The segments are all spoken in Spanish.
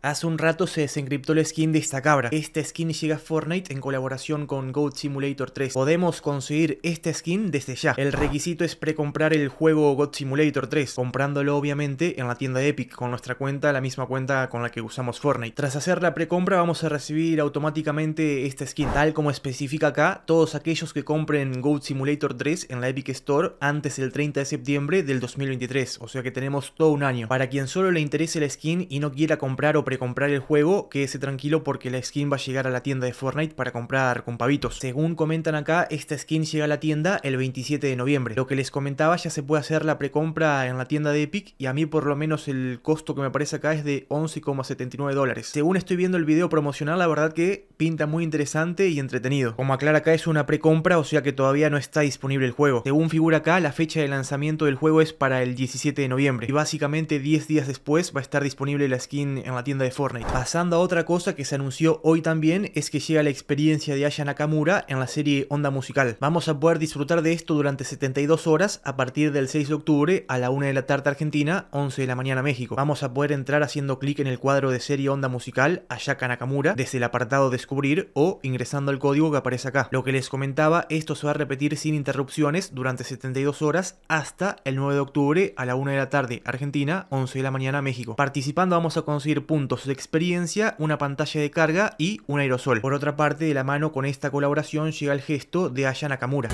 Hace un rato se desencriptó la skin de esta cabra. Esta skin llega a Fortnite en colaboración con Goat Simulator 3. Podemos conseguir esta skin desde ya. El requisito es precomprar el juego Goat Simulator 3, comprándolo obviamente en la tienda Epic con nuestra cuenta, la misma cuenta con la que usamos Fortnite. Tras hacer la precompra vamos a recibir automáticamente esta skin. Tal como especifica acá, todos aquellos que compren Goat Simulator 3 en la Epic Store antes del 30 de septiembre del 2023. O sea que tenemos todo un año. Para quien solo le interese la skin y no quiera comprar o precomprar el juego, quédese tranquilo porque la skin va a llegar a la tienda de Fortnite para comprar con pavitos. Según comentan acá, esta skin llega a la tienda el 27 de noviembre. Lo que les comentaba, ya se puede hacer la precompra en la tienda de Epic y a mí por lo menos el costo que me aparece acá es de 11,79 dólares. Según estoy viendo el video promocional, la verdad que pinta muy interesante y entretenido. Como aclara acá es una precompra, o sea que todavía no está disponible el juego. Según figura acá, la fecha de lanzamiento del juego es para el 17 de noviembre y básicamente 10 días después va a estar disponible la skin en la tienda de Fortnite. Pasando a otra cosa que se anunció hoy también es que llega la experiencia de Aya Nakamura en la serie Onda Musical. Vamos a poder disfrutar de esto durante 72 horas a partir del 6 de octubre a la 1 de la tarde Argentina, 11 de la mañana México. Vamos a poder entrar haciendo clic en el cuadro de serie Onda Musical Ayaka Nakamura desde el apartado Descubrir o ingresando el código que aparece acá. Lo que les comentaba, esto se va a repetir sin interrupciones durante 72 horas hasta el 9 de octubre a la 1 de la tarde Argentina, 11 de la mañana México. Participando vamos a conseguir puntos de experiencia, una pantalla de carga y un aerosol. Por otra parte, de la mano con esta colaboración llega el gesto de Aya Nakamura.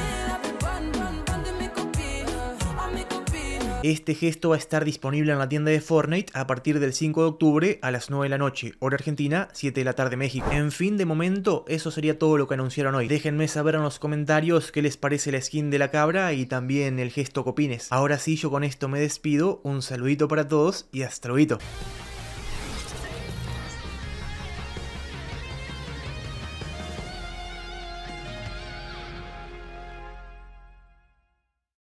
Este gesto va a estar disponible en la tienda de Fortnite a partir del 5 de octubre a las 9 de la noche, hora argentina, 7 de la tarde México. En fin, de momento, eso sería todo lo que anunciaron hoy. Déjenme saber en los comentarios qué les parece la skin de la cabra y también el gesto copines. Ahora sí, yo con esto me despido, un saludito para todos y hasta luego.